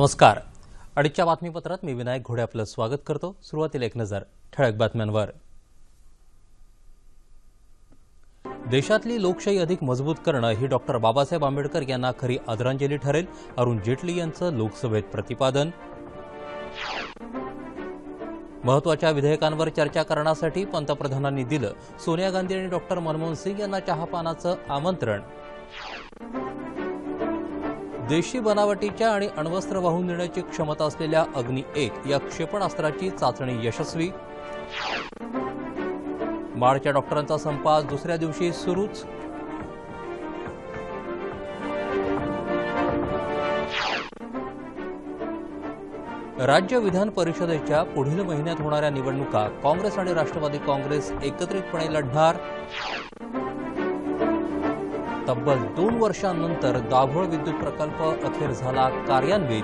नमस्कार अडीचच्या बातमीपत्रात मी विनायक घोडे आपलं स्वागत करतो सुरुवातीला एक नजर ठळक बातम्यांवर देशातली लोकशाही अधिक मजबूत करणं ही डॉक्टर बाबासाहेब आंबेडकर यांना खरी आदरांजली ठरेल अरुण जेटली यांचं लोकसभेत प्रतिपादन महत्वाच्या विधेयकांवर चर्चा करण्यासाठी पंतप्रधानांनी दिलं सोनिया गांधी आणि डॉक्टर मनमोहन सिंग यांना चहापानाचं आमंत्रण देशी बनावटीच्या आणि अण्वस्त्र वाहून नेण्याची क्षमता असलेल्या अग्नी एक या क्षेपणास्त्राची चाचणी यशस्वी माळच्या डॉक्टरांचा संपास दुसऱ्या दिवशी सुरूच राज्य विधान परिषदेच्या पुढील महिन्यात होणाऱ्या निवडणुका काँग्रेस आणि राष्ट्रवादी काँग्रेस एकत्रितपणे लढणार तब्बल दोन वर्षांनंतर दाभोळ विद्युत प्रकल्प अखेर झाला कार्यान्वित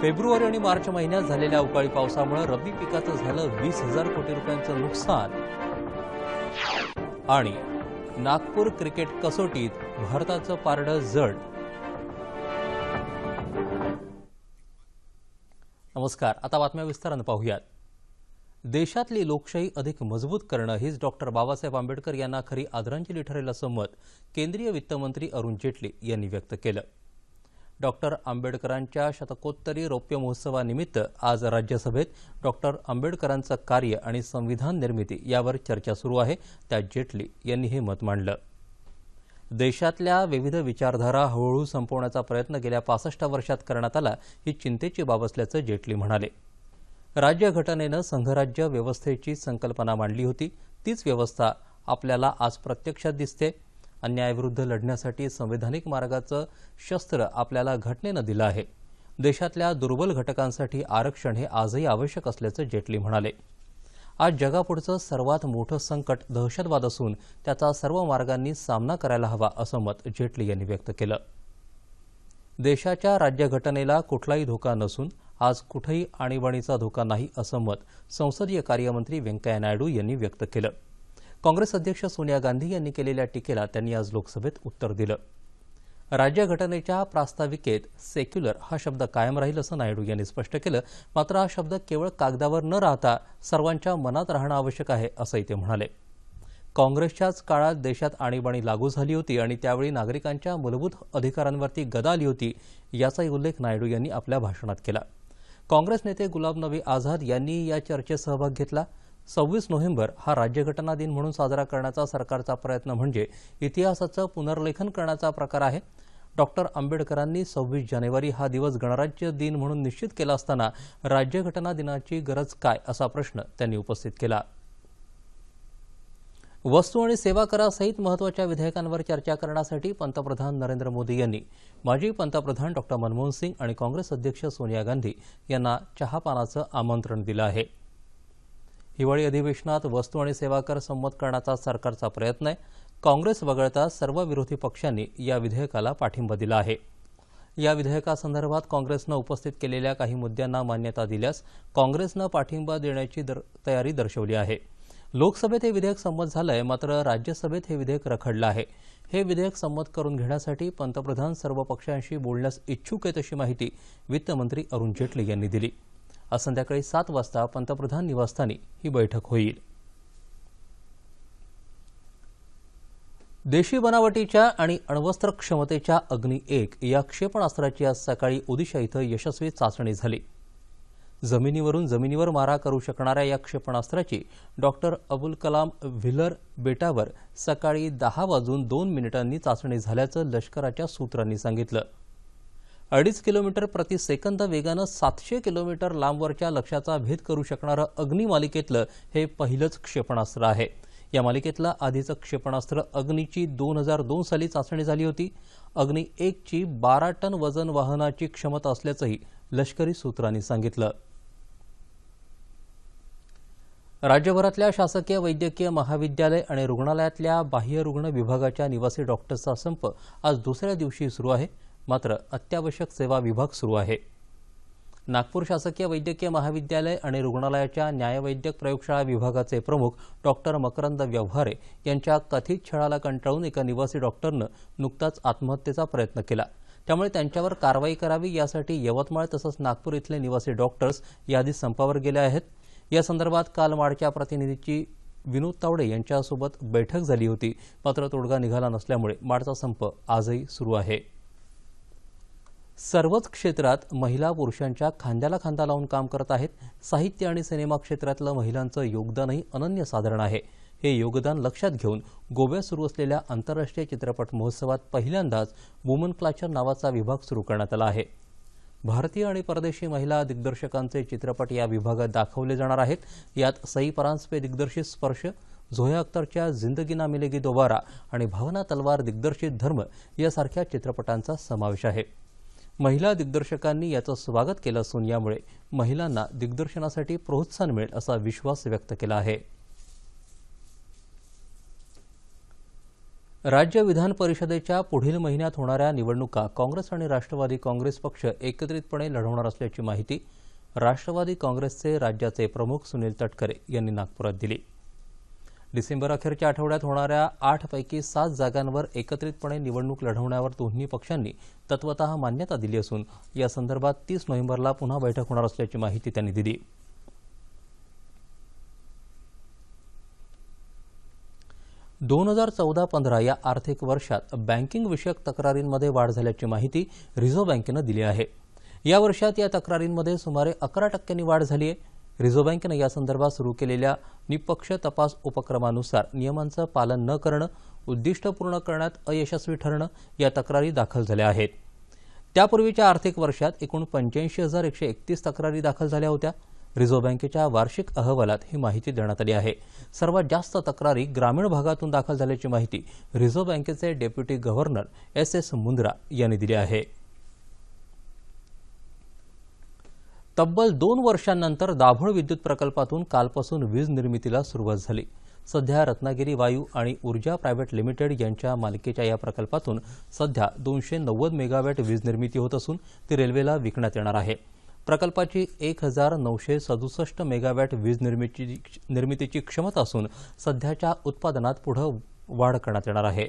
फेब्रुवारी आणि मार्च महिन्यात झालेल्या अवकाळी पावसामुळे रब्बी पिकाचं झालं वीस हजार कोटी रुपयांचं नुकसान आणि नागपूर क्रिकेट कसोटीत भारताचं पारडं जड नमस्कार आता बातम्या विस्तारानं पाहूयात देशातली लोकशाही अधिक मजबूत करणं हीच डॉक्टर बाबासाहेब आंबेडकर यांना खरी आदरांजली ठरेल असं मत केंद्रीय वित्तमंत्री अरुण जेटली यांनी व्यक्त केलं डॉक्टर आंबेडकरांच्या शतकोत्तरी रौप्य महोत्सवानिमित्त आज राज्यसभेत डॉक्टर आंबेडकरांचं कार्य आणि संविधान निर्मिती यावर चर्चा सुरू आहे त्यात जेटली यांनी हे मत मांडलं देशातल्या विविध विचारधारा हळूहळू संपवण्याचा प्रयत्न गेल्या पासष्ट वर्षात करण्यात आला ही चिंतेची बाब असल्याचं जेटली म्हणाले राज्यघटनेनं संघराज्य व्यवस्थेची संकल्पना मांडली होती तीच व्यवस्था आपल्याला आज प्रत्यक्षात दिसते अन्यायाविरुद्ध लढण्यासाठी संवैधानिक मार्गाचं शस्त्र आपल्याला घटनेनं दिलं आहे देशातल्या दुर्बल घटकांसाठी आरक्षण हे आजही आवश्यक असल्याचं जेटली म्हणाले आज जगापुढचं सर्वात मोठं संकट दहशतवाद असून त्याचा सर्व मार्गांनी सामना करायला हवा असं मत जेटली यांनी व्यक्त केलं देशाच्या राज्यघटनेला कुठलाही धोका नसून आज कुठेही आणीबाणीचा धोका नाही असं मत संसदीय कार्यमंत्री व्यंकय्या नायडू यांनी व्यक्त केलं काँग्रेस अध्यक्ष सोनिया गांधी यांनी केलेल्या टीकेला त्यांनी आज लोकसभेत उत्तर दिलं राज्यघटनेच्या प्रास्ताविकेत सेक्युलर हा शब्द कायम राहील असं नायडू यांनी स्पष्ट केलं मात्र हा शब्द केवळ कागदावर न राहता सर्वांच्या मनात राहणं आवश्यक आहे असंही ते म्हणाले काँग्रेसच्याच काळात देशात आणीबाणी लागू झाली होती आणि त्यावेळी नागरिकांच्या मूलभूत अधिकारांवरती गदा आली होती याचाही उल्लेख नायडू यांनी आपल्या भाषणात केला काँग्रेस नेते गुलाम नबी आझाद यांनी या चर्चेत सहभाग घेतला सव्वीस नोव्हेंबर हा राज्यघटना दिन म्हणून साजरा करण्याचा सरकारचा प्रयत्न म्हणजे इतिहासाचं पुनर्लेखन करण्याचा प्रकार आहे डॉक्टर आंबेडकरांनी सव्वीस जानेवारी हा दिवस गणराज्य दिन म्हणून निश्चित केला असताना राज्यघटना दिनाची गरज काय असा प्रश्न त्यांनी उपस्थित केला वस्तू आणि सेवा करासहित महत्वाच्या विधेयकांवर चर्चा करण्यासाठी पंतप्रधान नरेंद्र मोदी यांनी माजी पंतप्रधान डॉक्टर मनमोहन सिंग आणि काँग्रेस अध्यक्ष सोनिया गांधी यांना चहापानाचं आमंत्रण दिलं आहे हिवाळी अधिवेशनात वस्तू आणि सेवा कर संमत करण्याचा सरकारचा प्रयत्न आहे काँग्रेस वगळता सर्व विरोधी पक्षांनी या विधेयकाला पाठिंबा दिला आहे या विधेयकासंदर्भात काँग्रेसनं उपस्थित केलेल्या काही मुद्द्यांना मान्यता दिल्यास काँग्रेसनं पाठिंबा देण्याची दर तयारी दर्शवली आहे लोकसभेत हे विधेयक संमत झालंय मात्र राज्यसभेत हे विधेयक रखडलं आहे हे विधेयक संमत करून घेण्यासाठी पंतप्रधान सर्व पक्षांशी बोलण्यास इच्छुक आहेत अशी माहिती वित्तमंत्री अरुण जेटली यांनी दिली आज संध्याकाळी सात वाजता पंतप्रधान निवासस्थानी ही बैठक होईल देशी बनावटीच्या आणि अण्वस्त्र क्षमतेच्या अग्नी एक या क्षेपणास्त्राची आज सकाळी ओदिशा इथं यशस्वी चाचणी झाली जमिनीवरून जमिनीवर मारा करू शकणाऱ्या या क्षेपणास्त्राची डॉक्टर अबुल कलाम व्हिलर बेटावर सकाळी दहा वाजून दोन मिनिटांनी चाचणी झाल्याचं लष्कराच्या सूत्रांनी सांगितलं अडीच किलोमीटर प्रति सेकंद वेगानं सातशे किलोमीटर लांबवरच्या लक्ष्याचा भेद करू शकणारं अग्निमालिकेतलं हे पहिलंच क्षेपणास्त्र आहे या मालिकेतलं आधीचं क्षेपणास्त्र अग्नीची दोन हजार दोन साली चाचणी झाली होती अग्नी एकची बारा टन वजन वाहनाची क्षमता असल्याचंही लष्करी सूत्रांनी सांगितलं राज्यभरातल्या शासकीय वैद्यकीय महाविद्यालय आणि रुग्णालयातल्या बाह्य रुग्ण विभागाच्या निवासी डॉक्टर्सचा संप आज दुसऱ्या दिवशी सुरू आहे मात्र अत्यावश्यक सेवा विभाग सुरू आहे नागपूर शासकीय वैद्यकीय महाविद्यालय आणि रुग्णालयाच्या न्यायवैद्यक प्रयोगशाळा विभागाचे प्रमुख डॉक्टर मकरंद व्यवहारे यांच्या कथित छळाला कंटाळून एका निवासी डॉक्टरनं नुकताच आत्महत्येचा प्रयत्न केला त्यामुळे त्यांच्यावर कारवाई करावी यासाठी यवतमाळ तसंच नागपूर इथले निवासी डॉक्टर्स याआधी संपावर गेले आहेत या संदर्भात काल माडच्या प्रतिनिधीची विनोद तावडे यांच्यासोबत बैठक झाली होती मात्र तोडगा निघाला नसल्यामुळे माडचा संप आजही सुरू आहे सर्वच क्षेत्रात महिला पुरुषांच्या खांद्याला खांदा लावून काम करत आहेत साहित्य आणि सिनेमा क्षेत्रातलं महिलांचं योगदानही अनन्यसाधारण आहे हे योगदान लक्षात घेऊन गोव्यात सुरू असलेल्या आंतरराष्ट्रीय चित्रपट महोत्सवात पहिल्यांदाच वुमन क्लाचर नावाचा विभाग सुरू करण्यात आला आहे भारतीय आणि परदेशी महिला दिग्दर्शकांचे चित्रपट या विभागात दाखवले जाणार आहेत यात सई परांजपे दिग्दर्शित स्पर्श झोया अख्तरच्या जिंदगी ना मिलेगी दोबारा आणि भावना तलवार दिग्दर्शित धर्म यासारख्या चित्रपटांचा समावेश आहे महिला दिग्दर्शकांनी याचं स्वागत केलं असून यामुळे महिलांना दिग्दर्शनासाठी प्रोत्साहन मिळेल असा विश्वास व्यक्त केला आहे राज्य विधान परिषदेच्या पुढील महिन्यात होणाऱ्या निवडणुका काँग्रेस आणि राष्ट्रवादी काँग्रेस पक्ष एकत्रितपणे लढवणार असल्याची माहिती राष्ट्रवादी काँग्रेसचे राज्याचे प्रमुख सुनील तटकरे यांनी नागपुरात दिली डिसेंबर अखेरच्या आठवड्यात होणाऱ्या आठपैकी सात जागांवर एकत्रितपणे निवडणूक लढवण्यावर दोन्ही पक्षांनी तत्वत मान्यता दिली असून यासंदर्भात तीस नोव्हेंबरला पुन्हा बैठक होणार असल्याची माहिती त्यांनी दिली दोन हजार चौदा पंधरा या आर्थिक वर्षात बँकिंग विषयक तक्रारींमध्ये वाढ झाल्याची माहिती रिझर्व्ह बँकेनं दिली आहे या वर्षात या तक्रारींमध्ये सुमारे अकरा टक्क्यांनी वाढ झाली आहे रिझर्व्ह बँकेनं यासंदर्भात सुरू केलेल्या निपक्ष तपास उपक्रमानुसार नियमांचं पालन न करणं उद्दिष्ट पूर्ण करण्यात अयशस्वी ठरणं या तक्रारी दाखल झाल्या आहेत त्यापूर्वीच्या आर्थिक वर्षात एकूण पंच्याऐंशी हजार एकशे एकतीस तक्रारी दाखल झाल्या होत्या रिझर्व्ह बँकेच्या वार्षिक अहवालात ही माहिती देण्यात आली आहे सर्वात जास्त तक्रारी ग्रामीण भागातून दाखल झाल्याची माहिती रिझर्व्ह बँकेचे deputy governor S S Mundra यांनी दिली आहे तब्बल दोन वर्षांनंतर दाभोळ विद्युत प्रकल्पातून कालपासून वीज निर्मितीला सुरुवात झाली सध्या रत्नागिरी वायू आणि ऊर्जा प्रायव्हेट लिमिटेड यांच्या मालकीच्या या प्रकल्पातून सध्या दोनशे नव्वद मेगावॅट वीज निर्मिती होत असून ती रेल्वेला विकण्यात येणार आहे प्रकल्पाची एक हजार नऊशे सदुसष्ट मेगावॅट वीज निर्मितीची निर्मितीची क्षमता असून सध्याच्या उत्पादनात पुढं वाढ करण्यात येणार आहे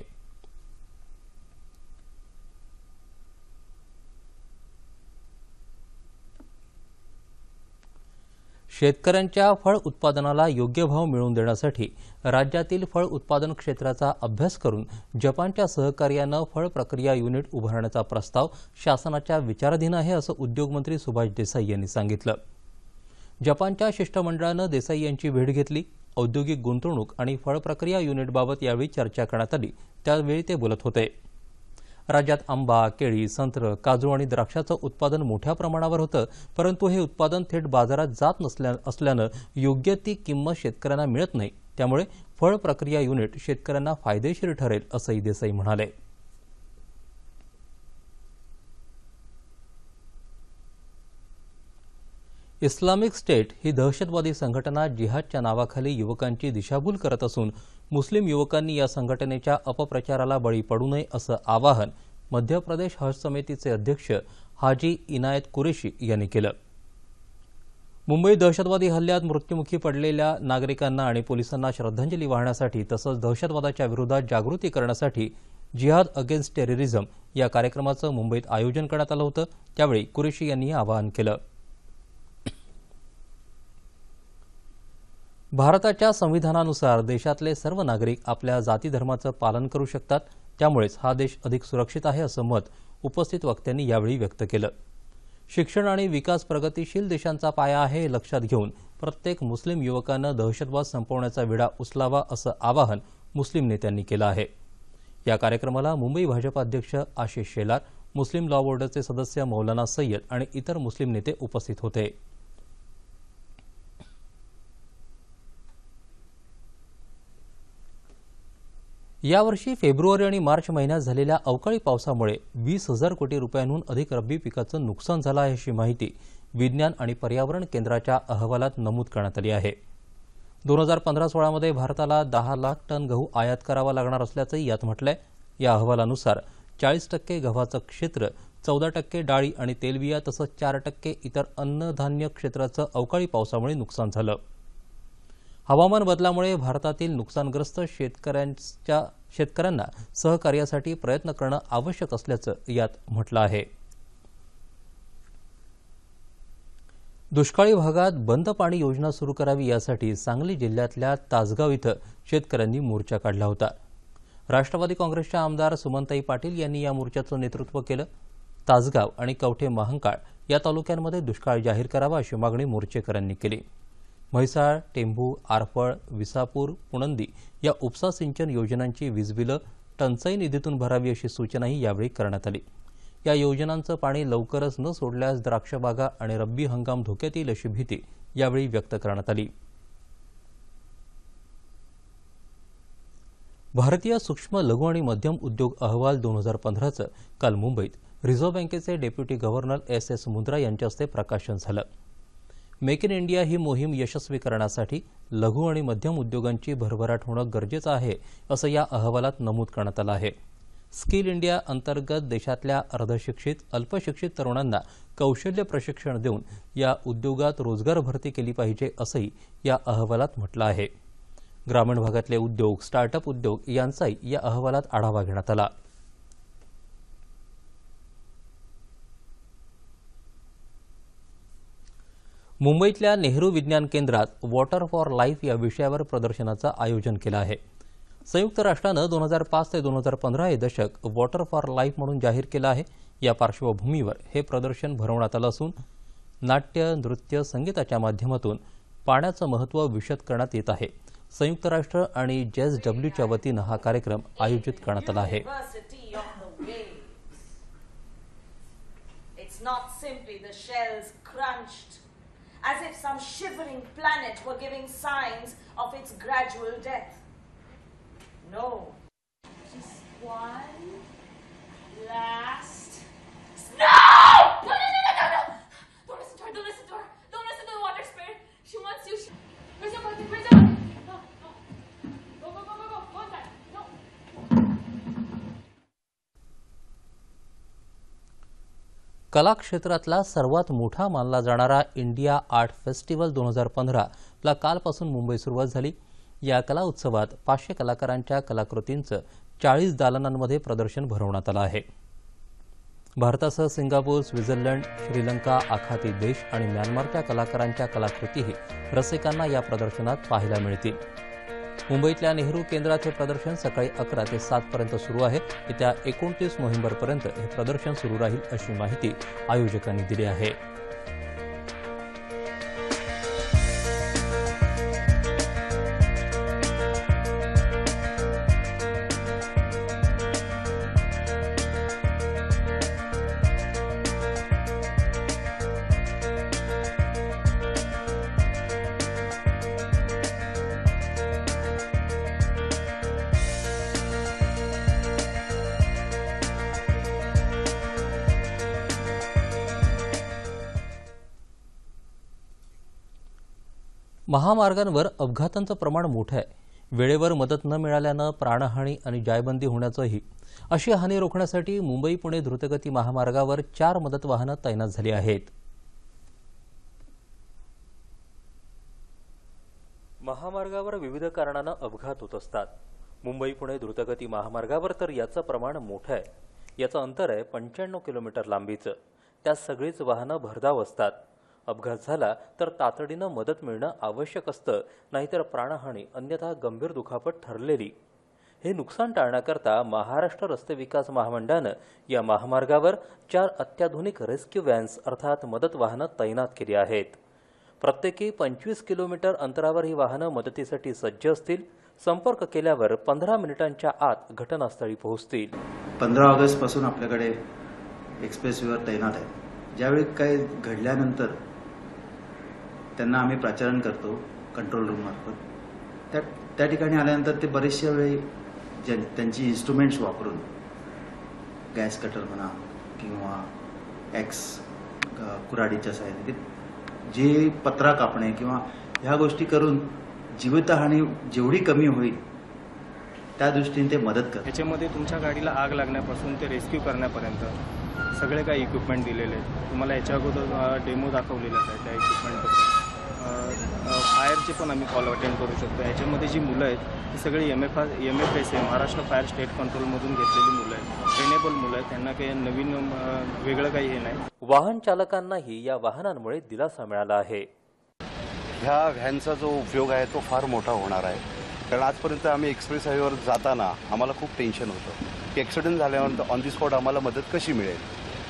शेतकऱ्यांच्या फळ उत्पादनाला योग्य भाव मिळवून देण्यासाठी राज्यातील फळ उत्पादन क्षेत्राचा अभ्यास करून जपानच्या सहकार्यानं फळ प्रक्रिया युनिट उभारण्याचा प्रस्ताव शासनाच्या विचाराधीन आहे असं उद्योगमंत्री सुभाष देसाई यांनी सांगितलं जपानच्या शिष्टमंडळानं देसाई यांची भेट घेतली औद्योगिक गुंतवणूक आणि फळ प्रक्रिया युनिटबाबत यावेळी चर्चा करण्यात आली त्यावेळी ते बोलत होते राज्यात आंबा केळी संत्र काजू आणि द्राक्षाचं उत्पादन मोठ्या प्रमाणावर होतं परंतु हे उत्पादन थेट बाजारात जात नसल्या असल्यानं योग्य ती किंमत शेतकऱ्यांना मिळत नाही त्यामुळे फळ प्रक्रिया युनिट शेतकऱ्यांना फायदेशीर ठरेल असंही देसाई म्हणाले इस्लामिक स्टेट ही दहशतवादी संघटना जिहादच्या नावाखाली युवकांची दिशाभूल करत असून मुस्लिम युवकांनी या संघटनेच्या अपप्रचाराला बळी पडू नये असं आवाहन मध्य प्रदेश हज समितीचे अध्यक्ष हाजी इनायत कुरेशी यांनी केलं मुंबई दहशतवादी हल्ल्यात मृत्युमुखी पडलेल्या नागरिकांना आणि पोलिसांना श्रद्धांजली वाहण्यासाठी तसंच दहशतवादाच्या विरोधात जागृती करण्यासाठी जिहाद अगेन्स्ट टेररिझम या कार्यक्रमाचं मुंबईत आयोजन करण्यात आलं होतं त्यावेळी कुरेशी यांनी आवाहन केलं भारताच्या संविधानानुसार देशातले सर्व नागरिक आपल्या जाती धर्माचं पालन करू शकतात त्यामुळेच हा देश अधिक सुरक्षित आहे असं मत उपस्थित वक्त्यांनी यावेळी व्यक्त केलं शिक्षण आणि विकास प्रगतीशील देशांचा पाया आहे हे लक्षात घेऊन प्रत्येक मुस्लिम युवकानं दहशतवाद संपवण्याचा विडा उचलावा असं आवाहन मुस्लिम नेत्यांनी केलं आहे या कार्यक्रमाला मुंबई भाजप अध्यक्ष आशिष शेलार मुस्लिम लॉ बोर्डाचे सदस्य मौलाना सय्यद आणि इतर मुस्लिम नेते उपस्थित होते यावर्षी फेब्रुवारी आणि मार्च महिन्यात झालेल्या अवकाळी पावसामुळे वीस हजार कोटी रुपयांहून अधिक रब्बी पिकाचं नुकसान झालं आहे अशी माहिती विज्ञान आणि पर्यावरण केंद्राच्या अहवालात नमूद करण्यात आली आहे दोन हजार पंधरा सोळामध्ये भारताला दहा लाख टन गहू आयात करावा लागणार असल्याचंही यात म्हटलंय या अहवालानुसार चाळीस टक्के गव्हाचं क्षेत्र चौदा टक्के डाळी आणि तेलबिया तसंच चार टक्के इतर अन्नधान्य क्षेत्राचं अवकाळी पावसामुळे नुकसान झालं हवामान बदलामुळे भारतातील नुकसानग्रस्त शेतकऱ्यांच्या शेतकऱ्यांना सहकार्यासाठी प्रयत्न करणं आवश्यक असल्याचं यात म्हटलं आहे दुष्काळी भागात बंद पाणी योजना सुरू करावी यासाठी सांगली जिल्ह्यातल्या तासगाव इथं शेतकऱ्यांनी मोर्चा काढला होता राष्ट्रवादी काँग्रेसच्या आमदार सुमनताई पाटील यांनी या मोर्चाचं नेतृत्व केलं तासगाव आणि कवठे महांकाळ या तालुक्यांमध्ये दुष्काळ जाहीर करावा अशी मागणी मोर्चेकऱ्यांनी केली म्हैसाळ टेंभू आरफळ विसापूर पुणंदी या उपसा सिंचन योजनांची वीजबिलं टंचाई निधीतून भरावी अशी सूचनाही यावेळी करण्यात आली या योजनांचं पाणी लवकरच न सोडल्यास द्राक्षबागा आणि रब्बी हंगाम धोक्यात येईल अशी भीती यावेळी व्यक्त करण्यात आली भारतीय सूक्ष्म लघु आणि मध्यम उद्योग अहवाल दोन हजार पंधराचं काल मुंबईत रिझर्व्ह बँकेचे deputy governor S S Mundra यांच्या हस्ते प्रकाशन झालं मेक इन इंडिया ही मोहीम यशस्वी करण्यासाठी लघु आणि मध्यम उद्योगांची भरभराट होणं गरजेचं आहे असं या अहवालात नमूद करण्यात आलं आहे स्किल इंडिया अंतर्गत देशातल्या अर्धशिक्षित अल्पशिक्षित तरुणांना कौशल्य प्रशिक्षण देऊन या उद्योगात रोजगार भरती केली पाहिजे असंही या अहवालात म्हटलं आहे ग्रामीण भागातले उद्योग स्टार्टअप उद्योग यांचाही या अहवालात आढावा घेण्यात आला मुंबईतल्या नेहरू विज्ञान केंद्रात वॉटर फॉर लाईफ या विषयावर प्रदर्शनाचं आयोजन केलं आहे संयुक्त राष्ट्रानं दोन हजार पाच ते दोन हजार पंधरा हे दशक वॉटर फॉर लाईफ म्हणून जाहीर केलं आहे या पार्श्वभूमीवर हे प्रदर्शन भरवण्यात आलं असून नाट्य नृत्य संगीताच्या माध्यमातून पाण्याचं महत्व विशद करण्यात येत आहे संयुक्त राष्ट्र आणि जेस डब्ल्यूच्या वतीनं हा कार्यक्रम आयोजित करण्यात आला आहे It's not simply the shells crunched as if some shivering planet were giving signs of its gradual death. No. Just one last. No! No, no, no, no, no! Don't listen to her, don't listen to her. Don't listen to the water spirit. She wants you. Where's your button? Where's your button? कला सर्वात मोठा मानला जाणारा India art festival दोन हजार पंधराला कालपासून मुंबई सुरुवात झाली या कला उत्सवात पाचशे कलाकारांच्या कलाकृतींचं चाळीस दालनांमध्ये प्रदर्शन भरवण्यात आलं आहे भारतासह सिंगापूर स्वित्झर्लंड श्रीलंका आखाती देश आणि म्यानमारच्या कलाकारांच्या कलाकृतीही रसिकांना या प्रदर्शनात पाहायला मिळतील मुंबईतल्या नेहरू केंद्राचे प्रदर्शन सकाळी अकरा ते सातपर्यंत सुरू आहे येत्या एकोणतीस नोव्हेंबरपर्यंत हे प्रदर्शन सुरू राहील अशी माहिती आयोजकांनी दिली आहे महामार्गांवर अपघातांचं प्रमाण मोठं आहे वेळेवर मदत न मिळाल्यानं प्राणहानी आणि जायबंदी होण्याचंही अशी हानी रोखण्यासाठी मुंबई पुणे द्रुतगती महामार्गावर चार मदत वाहनं तैनात झाली आहेत महामार्गावर विविध कारणानं अपघात होत असतात मुंबई पुणे द्रुतगती महामार्गावर तर याचं प्रमाण मोठं आहे याचं अंतर आहे पंच्याण्णव किलोमीटर लांबीचं त्यात सगळीच वाहनं भरधाव असतात अपघात झाला तर तातडीनं मदत मिळणं आवश्यक असतं नाहीतर प्राणहानी अन्यथा गंभीर दुखापत ठरलेली हे नुकसान टाळण्याकरता महाराष्ट्र रस्ते विकास महामंडळानं या महामार्गावर चार अत्याधुनिक रेस्क्यू व्हॅन्स अर्थात मदत वाहनं तैनात केली आहेत प्रत्येकी पंचवीस किलोमीटर अंतरावर ही वाहनं मदतीसाठी सज्ज असतील संपर्क केल्यावर पंधरा मिनिटांच्या आत घटनास्थळी पोहोचतील पंधरा पासून आपल्याकडे एक्सप्रेसवेवर तैनात आहे ज्यावेळी काही घडल्यानंतर त्यांना आम्ही प्राचारण करतो कंट्रोल रूममार्फत त्या त्या ठिकाणी आल्यानंतर ते बरेचशा वेळी ज्या त्यांची इन्स्ट्रुमेंट्स वापरून गॅस कटर म्हणा किंवा एक्स कुराडीच्या साहित्य जे पत्रा कापणे किंवा ह्या गोष्टी करून जीवितहानी जेवढी कमी होईल त्या दृष्टीने ते मदत करतात याच्यामध्ये तुमच्या गाडीला आग लागण्यापासून ते रेस्क्यू करण्यापर्यंत सगळे काही इक्विपमेंट दिलेले आहेत तुम्हाला याच्या अगोदर डेमो दाखवलेला आहे त्या इक्विपमेंटबद्दल फायरचे पण आम्ही कॉल अटेंड करू शकतो याच्यामध्ये जी मुलं आहेत ती सगळी M F R M F S Maharashtra fire state कंट्रोलमधून घेतलेली मुलं आहेत ट्रेनेबल मुलं आहेत त्यांना काही नवीन वेगळं काही हे नाही वाहन चालकांनाही या वाहनांमुळे दिलासा मिळाला आहे ह्या व्हॅनचा जो उपयोग आहे तो फार मोठा होणार आहे कारण आजपर्यंत आम्ही एक्सप्रेस हायवेवर जाताना आम्हाला खूप टेन्शन होतं की ॲक्सिडेंट झाल्यानंतर ऑन दी स्पॉट आम्हाला मदत कशी मिळेल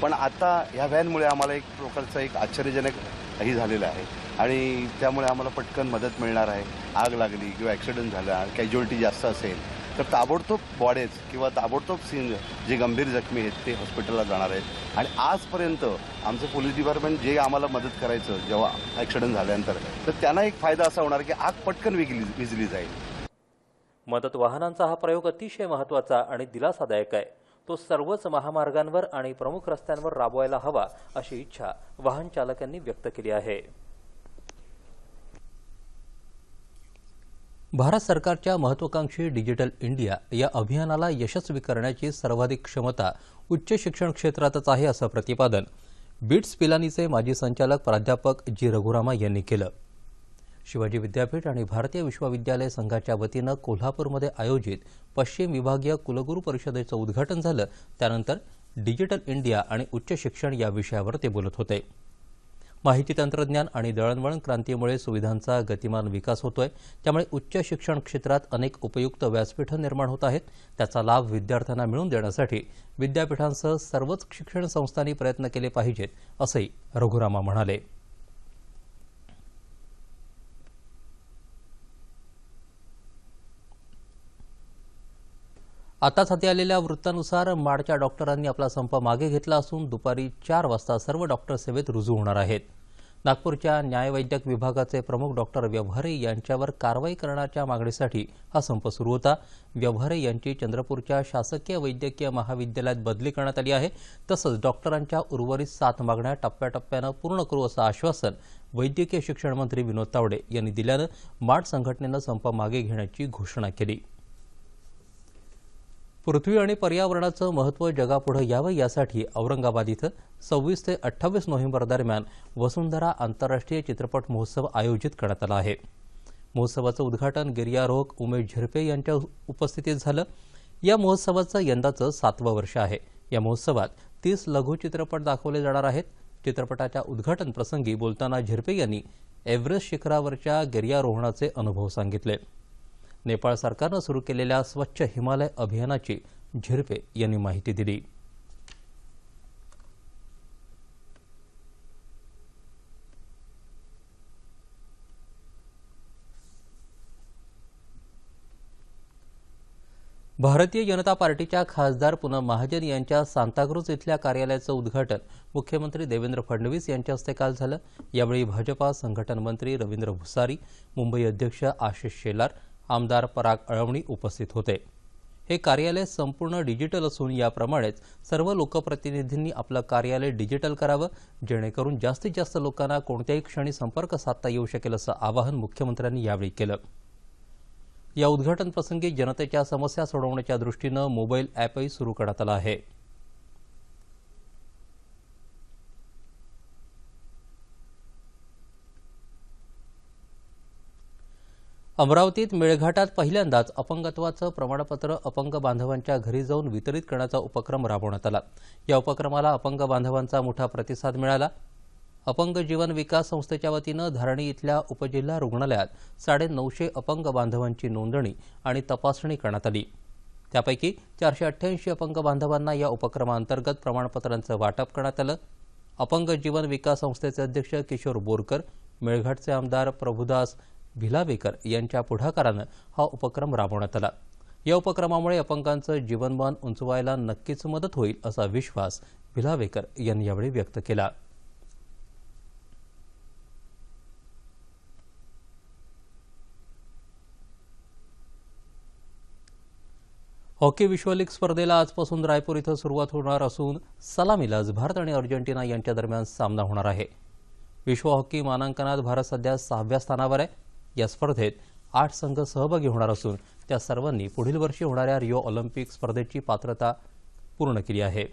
पण आता ह्या व्हॅनमुळे आम्हाला एक प्रकारचा एक आश्चर्यजनक ही झालेलं आहे आणि त्यामुळे आम्हाला पटकन मदत मिळणार आहे आग लागली किंवा ॲक्सिडेंट झाला कॅज्युअलिटी जास्त असेल तर ताबडतोब बॉडेज किंवा ताबडतोब सीन जे गंभीर जखमी आहेत ते हॉस्पिटलला जाणार आहेत आणि आजपर्यंत आमचं पोलीस डिपार्टमेंट जे आम्हाला मदत करायचं जेव्हा ॲक्सिडेंट झाल्यानंतर तर त्यांना एक फायदा असा होणार की आग पटकन विकली विजली जाईल मदत वाहनांचा हा प्रयोग अतिशय महत्त्वाचा आणि दिलासादायक आहे तो सर्वच महामार्गांवर आणि प्रमुख रस्त्यांवर राबवायला हवा अशी इच्छा वाहन चालकांनी व्यक्त केली आहे भारत सरकारच्या महत्वाकांक्षी डिजिटल इंडिया या अभियानाला यशस्वी करण्याची सर्वाधिक क्षमता उच्च शिक्षण क्षेत्रातच आहे असं प्रतिपादन बिट्स पिलानीचे माजी संचालक प्राध्यापक जी रघुरामा यांनी केलं शिवाजी विद्यापीठ आणि भारतीय विश्वविद्यालय संघाच्या वतीनं कोल्हापूरमध्ये आयोजित पश्चिम विभागीय कुलगुरू परिषदेचं उद्घाटन झालं त्यानंतर डिजिटल इंडिया आणि उच्च शिक्षण या विषयावर ते बोलत होते माहिती तंत्रज्ञान आणि दळणवळण क्रांतीमुळे सुविधांचा गतिमान विकास होतोय त्यामुळे उच्च शिक्षण क्षेत्रात अनेक उपयुक्त व्यासपीठं निर्माण होत आहेत त्याचा लाभ विद्यार्थ्यांना मिळून देण्यासाठी विद्यापीठांसह सर्वच शिक्षण संस्थांनी प्रयत्न केले पाहिजेत असंही रघुरामा म्हणाले आताच हाती आलेल्या वृत्तानुसार माडच्या डॉक्टरांनी आपला संप मागे घेतला असून दुपारी चार वाजता सर्व डॉक्टर सेवेत रुजू होणार आहेत नागपूरच्या न्यायवैद्यक विभागाचे प्रमुख डॉक्टर व्यवहारे यांच्यावर कारवाई करण्याच्या मागणीसाठी हा संप सुरू होता व्यवहारे यांची चंद्रपूरच्या शासकीय वैद्यकीय महाविद्यालयात बदली करण्यात आली आहे तसंच डॉक्टरांच्या उर्वरित सात मागण्या टप्प्याटप्प्यानं पूर्ण करू असं आश्वासन वैद्यकीय शिक्षण मंत्री विनोद तावडे यांनी दिल्यानं माड संघटनेनं संप मागे घेण्याची घोषणा केली पृथ्वी आणि पर्यावरणाचं महत्त्व जगापुढं यावं यासाठी औरंगाबाद इथं सव्वीस ते अठ्ठावीस नोव्हेंबर दरम्यान वसुंधरा आंतरराष्ट्रीय चित्रपट महोत्सव आयोजित करण्यात आला आहे महोत्सवाचं उद्घाटन गिर्यारोहक उमेश झिरपे यांच्या उपस्थितीत झालं या महोत्सवाचं यंदाचं सातवं वर्ष आहे या महोत्सवात तीस लघुचित्रपट दाखवले जाणार आहेत चित्रपटाच्या उद्घाटन प्रसंगी बोलताना झिरपे यांनी एव्हरेस्ट शिखरावरच्या गिर्यारोहणाचे अनुभव सांगितले नेपाळ सरकारनं सुरू केलेल्या स्वच्छ हिमालय अभियानाची झिरपे यांनी माहिती दिली भारतीय जनता पार्टीच्या खासदार पूनम महाजन यांच्या सांताक्रूज इथल्या कार्यालयाचं उद्घाटन मुख्यमंत्री देवेंद्र फडणवीस यांच्या हस्ते काल झालं यावेळी भाजपा संघटन मंत्री रवींद्र भुसारी मुंबई अध्यक्ष आशिष शेलार आमदार पराग अळवणी उपस्थित होते हे कार्यालय संपूर्ण डिजिटल असून याप्रमाणेच सर्व लोकप्रतिनिधींनी आपलं कार्यालय डिजिटल करावं जेणेकरून जास्तीत जास्त लोकांना कोणत्याही क्षणी संपर्क साधता येऊ शकेल असं आवाहन मुख्यमंत्र्यांनी यावेळी केलं या उद्घाटनप्रसंगी जनतेच्या समस्या सोडवण्याच्या दृष्टीनं मोबाईल ॲपही सुरू करण्यात आलं आहे अमरावतीत मेळघाटात पहिल्यांदाच अपंगत्वाचं प्रमाणपत्र अपंग बांधवांच्या घरी जाऊन वितरित करण्याचा उपक्रम राबवण्यात आला या उपक्रमाला अपंग बांधवांचा मोठा प्रतिसाद मिळाला अपंग जीवन विकास संस्थेच्या वतीनं धारणी इथल्या उपजिल्हा रुग्णालयात साडेनऊशे अपंग बांधवांची नोंदणी आणि तपासणी करण्यात आली त्यापैकी चारशे अठ्ठ्याऐंशी अपंग बांधवांना या उपक्रमाअंतर्गत प्रमाणपत्रांचं वाटप करण्यात आलं अपंग जीवन विकास संस्थेचे अध्यक्ष किशोर बोरकर मेळघाटचे आमदार प्रभुदास भिलावेकर यांच्या पुढाकारानं हा उपक्रम राबवण्यात आला या उपक्रमामुळे अपंगांचं जीवनमान उंचवायला नक्कीच मदत होईल असा विश्वास भिलावेकर यांनी यावेळी व्यक्त केला हॉकी विश्व लीग स्पर्धेला आजपासून रायपूर इथं सुरुवात होणार असून सलामीलाच भारत आणि अर्जेंटिना यांच्या दरम्यान सामना होणार आहे विश्व हॉकी मानांकनात भारत सध्या सहाव्या स्थानावर आहे या स्पर्धेत आठ संघ सहभागी होणार असून त्या सर्वांनी पुढील वर्षी होणाऱ्या रिओ ऑलिम्पिक स्पर्धेची पात्रता पूर्ण केली आहे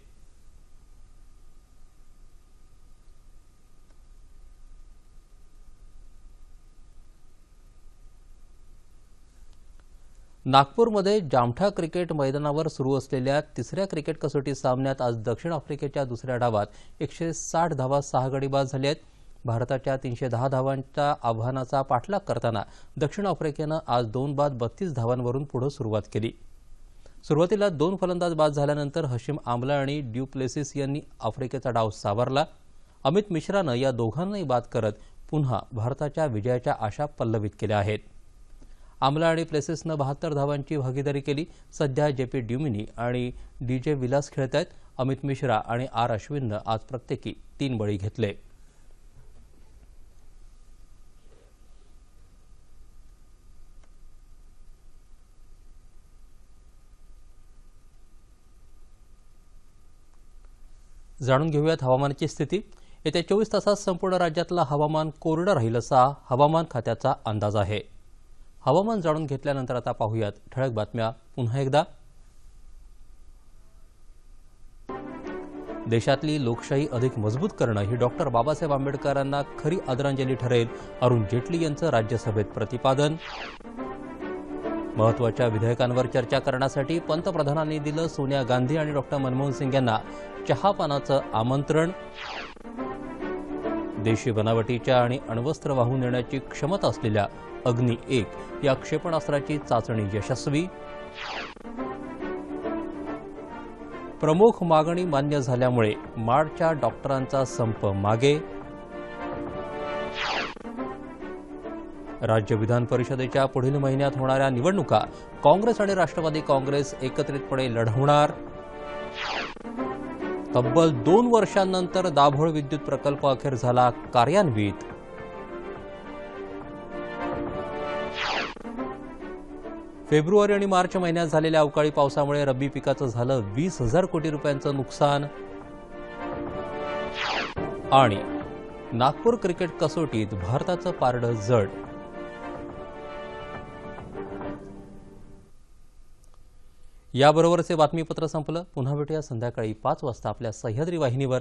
नागपूरमध्ये जामठा क्रिकेट मैदानावर सुरू असलेल्या तिसऱ्या क्रिकेट कसोटी सामन्यात आज दक्षिण आफ्रिकेच्या दुसऱ्या डावात एकशे साठ धावा सहा गडी बाद आहेत भारताच्या तीनशे दहा धावांच्या आव्हानाचा पाठलाग करताना दक्षिण आफ्रिकेनं आज दोन बाद बत्तीस धावांवरून पुढे सुरुवात केली सुरुवातीला दोन फलंदाज बाद झाल्यानंतर हशीम आमला आणि ड्यू प्लेसिस यांनी आफ्रिकेचा डाव सावरला अमित मिश्रानं या दोघांनाही बाद करत पुन्हा भारताच्या विजयाच्या आशा पल्लवित केल्या आहेत आमला आणि प्लेसिसनं बहात्तर धावांची भागीदारी केली सध्या जे पी ड्युमिनी आणि डी जे विलास खेळत आहेत अमित मिश्रा आणि आर अश्विननं आज प्रत्येकी तीन बळी घेतले जाणून घेऊयात हवामानाची स्थिती येत्या चोवीस तासात संपूर्ण राज्यातला हवामान कोरडं राहील असा हवामान खात्याचा अंदाज आहे हवामान जाणून घेतल्यानंतर आता पाहूयात ठळक बातम्या पुन्हा एकदा देशातली लोकशाही अधिक मजबूत करणं ही डॉक्टर बाबासाहेब आंबेडकरांना खरी आदरांजली ठरेल अरुण जेटली यांचं राज्यसभेत प्रतिपादन महत्वाच्या विधेयकांवर चर्चा करण्यासाठी पंतप्रधानांनी दिलं सोनिया गांधी आणि डॉक्टर मनमोहन सिंग यांना चहापानाचं आमंत्रण देशी बनावटीच्या आणि अण्वस्त्र वाहून नेण्याची क्षमता असलेल्या अग्नी एक या क्षेपणास्त्राची चाचणी यशस्वी प्रमुख मागणी मान्य झाल्यामुळे माडच्या डॉक्टरांचा संप मागे राज्य विधान परिषदेच्या पुढील महिन्यात होणाऱ्या निवडणुका काँग्रेस आणि राष्ट्रवादी काँग्रेस एकत्रितपणे लढवणार तब्बल दोन वर्षांनंतर दाभोळ विद्युत प्रकल्प अखेर झाला कार्यान्वित फेब्रुवारी आणि मार्च महिन्यात झालेल्या अवकाळी पावसामुळे रब्बी पिकाचं झालं वीस हजार कोटी रुपयांचं नुकसान आणि नागपूर क्रिकेट कसोटीत भारताचं पारडं जड याबरोबरच हे बातमीपत्र संपलं पुन्हा भेटूया संध्याकाळी पाच वाजता आपल्या सह्याद्री वाहिनीवर